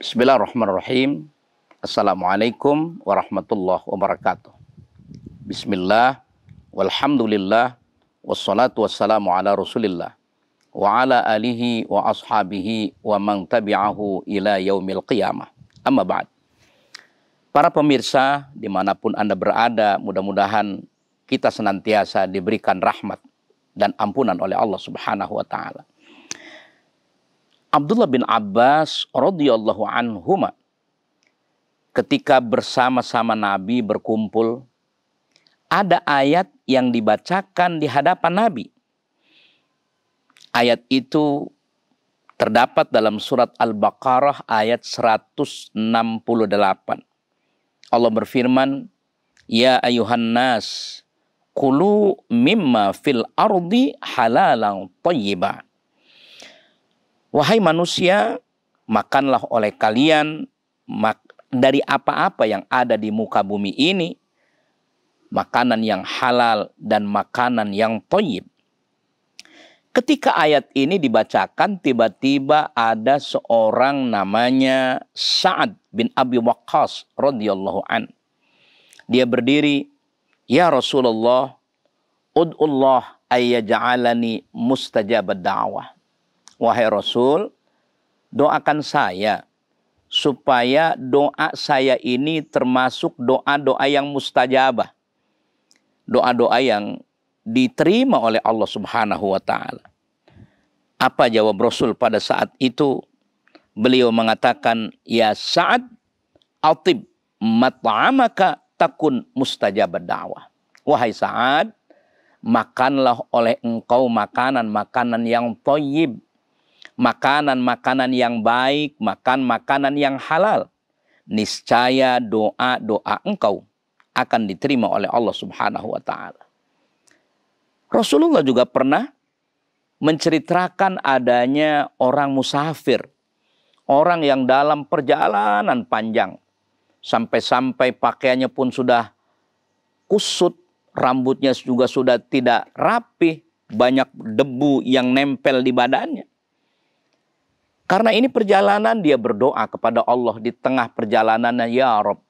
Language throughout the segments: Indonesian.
Bismillahirrahmanirrahim. Assalamualaikum warahmatullahi wabarakatuh. Bismillah, walhamdulillah, wassalatu wassalamu ala rasulillah, wa ala alihi wa ashabihi wa man tabi'ahu ila yaumil qiyamah. Amma ba'd. Para pemirsa, dimanapun Anda berada, mudah-mudahan kita senantiasa diberikan rahmat dan ampunan oleh Allah subhanahu wa ta'ala. Abdullah bin Abbas radhiyallahu anhuma ketika bersama-sama Nabi berkumpul ada ayat yang dibacakan di hadapan Nabi. Ayat itu terdapat dalam surat Al-Baqarah ayat 168. Allah berfirman, "Ya ayuhan nas, kulu mimma fil ardi halalan thayyiban." Wahai manusia, makanlah oleh kalian dari apa-apa yang ada di muka bumi ini, makanan yang halal dan makanan yang toyib. Ketika ayat ini dibacakan, tiba-tiba ada seorang namanya Sa'ad bin Abi Waqqas radhiyallahu an. Dia berdiri, "Ya Rasulullah, ud'ullah ayyaj'alani mustajabad da'wah." Wahai Rasul, doakan saya supaya doa saya ini termasuk doa-doa yang mustajabah. Doa-doa yang diterima oleh Allah Subhanahu wa taala. Apa jawab Rasul pada saat itu? Beliau mengatakan, "Ya Sa'ad, atib mat'amaka takun mustajabah da'wah." Wahai Sa'ad, makanlah oleh engkau makanan-makanan yang toyib makanan-makanan yang baik, makan makanan yang halal. Niscaya doa-doa engkau akan diterima oleh Allah Subhanahu wa taala. Rasulullah juga pernah menceritakan adanya orang musafir, orang yang dalam perjalanan panjang sampai-sampai pakaiannya pun sudah kusut, rambutnya juga sudah tidak rapi banyak debu yang nempel di badannya. Karena ini perjalanan dia berdoa kepada Allah di tengah perjalanannya, Ya Rob,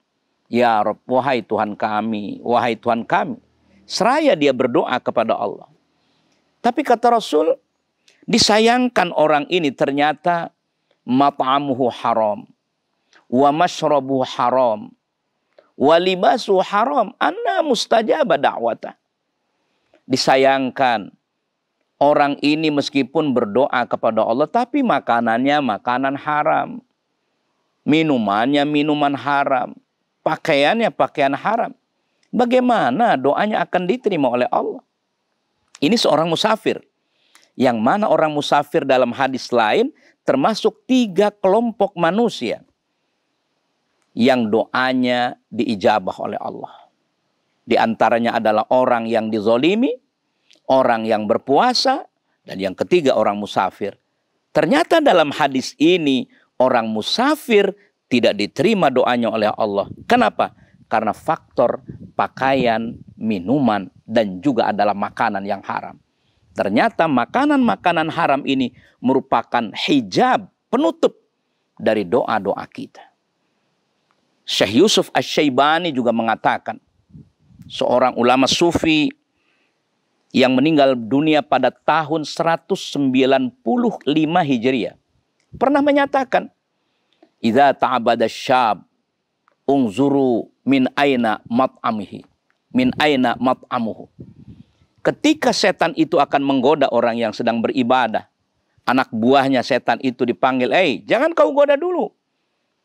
Ya Rob, wahai Tuhan kami, wahai Tuhan kami. Seraya dia berdoa kepada Allah. Tapi kata Rasul, disayangkan orang ini ternyata mat'amuhu haram. Wa mashrabuhu haram. Wa libasuhu haram. Anna mustajabah da'wata. Disayangkan orang ini meskipun berdoa kepada Allah tapi makanannya makanan haram. Minumannya minuman haram. Pakaiannya pakaian haram. Bagaimana doanya akan diterima oleh Allah? Ini seorang musafir. Yang mana orang musafir dalam hadis lain termasuk tiga kelompok manusia yang doanya diijabah oleh Allah. Di antaranya adalah orang yang dizolimi, orang yang berpuasa, dan yang ketiga orang musafir. Ternyata dalam hadis ini orang musafir tidak diterima doanya oleh Allah. Kenapa? Karena faktor pakaian, minuman, dan juga adalah makanan yang haram. Ternyata makanan-makanan haram ini merupakan hijab penutup dari doa-doa kita. Syekh Yusuf Asy-Syaibani juga mengatakan, seorang ulama sufi yang meninggal dunia pada tahun 195 Hijriah pernah menyatakan idza ta'abada syab unzuru min aina mat'amihi min aina mat'amuhu ketika setan itu akan menggoda orang yang sedang beribadah anak buahnya setan itu dipanggil eh jangan kau goda dulu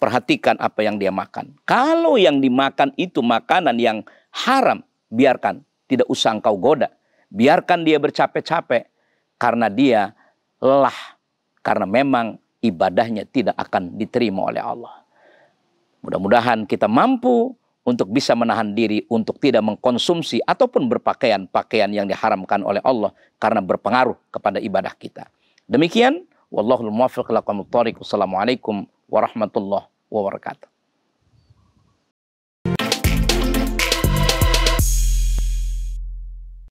perhatikan apa yang dia makan kalau yang dimakan itu makanan yang haram biarkan tidak usah engkau goda Biarkan dia bercapek-capek karena dia lelah. Karena memang ibadahnya tidak akan diterima oleh Allah. Mudah-mudahan kita mampu untuk bisa menahan diri untuk tidak mengkonsumsi ataupun berpakaian pakaian yang diharamkan oleh Allah karena berpengaruh kepada ibadah kita. Demikian, wallahul muwaffiq lakum Wassalamualaikum warahmatullahi wabarakatuh.